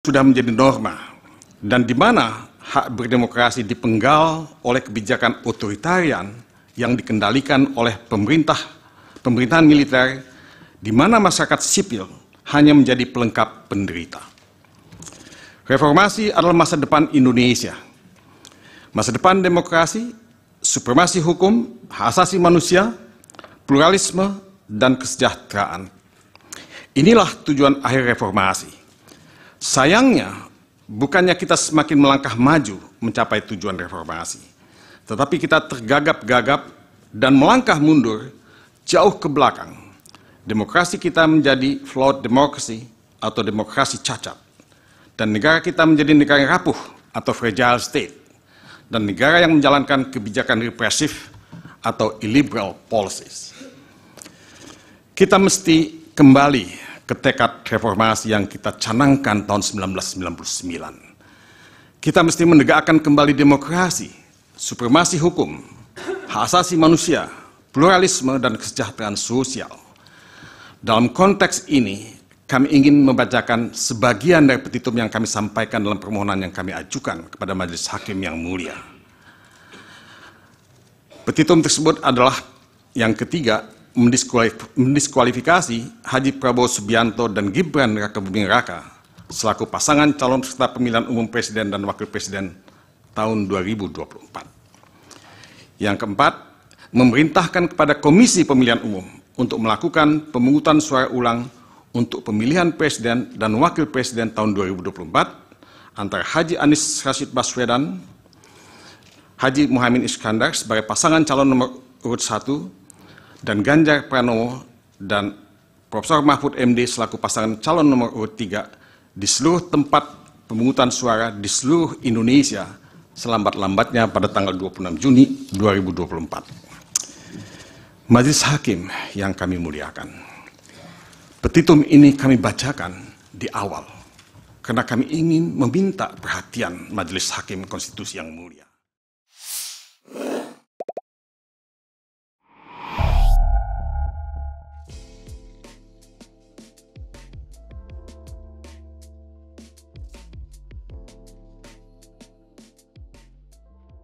sudah menjadi norma dan di mana hak berdemokrasi dipenggal oleh kebijakan otoritarian yang dikendalikan oleh pemerintah pemerintahan militer di mana masyarakat sipil hanya menjadi pelengkap penderita. Reformasi adalah masa depan Indonesia. Masa depan demokrasi, supremasi hukum, hak asasi manusia, pluralisme, dan kesejahteraan. Inilah tujuan akhir reformasi Sayangnya, bukannya kita semakin melangkah maju mencapai tujuan reformasi, tetapi kita tergagap-gagap dan melangkah mundur jauh ke belakang. Demokrasi kita menjadi flawed democracy atau demokrasi cacat. Dan negara kita menjadi negara yang rapuh atau fragile state. Dan negara yang menjalankan kebijakan represif atau illiberal policies. Kita mesti kembali Ketekad reformasi yang kita canangkan tahun 1999. Kita mesti menegakkan kembali demokrasi, supremasi hukum, hak asasi manusia, pluralisme, dan kesejahteraan sosial. Dalam konteks ini, kami ingin membacakan sebagian dari petitum yang kami sampaikan dalam permohonan yang kami ajukan kepada Majelis Hakim yang mulia. Petitum tersebut adalah yang ketiga mendiskualifikasi Haji Prabowo Subianto dan Gibran Raka Buming Raka selaku pasangan calon peserta pemilihan umum presiden dan wakil presiden tahun 2024. Yang keempat, memerintahkan kepada Komisi Pemilihan Umum untuk melakukan pemungutan suara ulang untuk pemilihan presiden dan wakil presiden tahun 2024 antara Haji Anies Rashid Baswedan, Haji Muhammad Iskandar sebagai pasangan calon nomor urut 1 dan Ganjar Pranowo dan Profesor Mahfud MD selaku pasangan calon nomor urut 3 di seluruh tempat pemungutan suara di seluruh Indonesia selambat-lambatnya pada tanggal 26 Juni 2024. Majelis Hakim yang kami muliakan. Petitum ini kami bacakan di awal karena kami ingin meminta perhatian Majelis Hakim Konstitusi yang mulia.